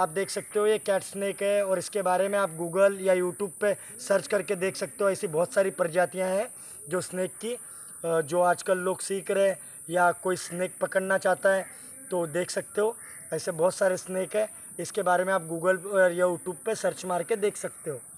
आप देख सकते हो ये कैट स्नैक है और इसके बारे में आप गूगल या यूट्यूब पे सर्च करके देख सकते हो ऐसी बहुत सारी प्रजातियां हैं जो स्नैक की जो आजकल लोग सीख रहे हैं या कोई स्नैक पकड़ना चाहता है तो देख सकते हो ऐसे बहुत सारे स्नैक है इसके बारे में आप गूगल या यूट्यूब पर सर्च मार के देख सकते हो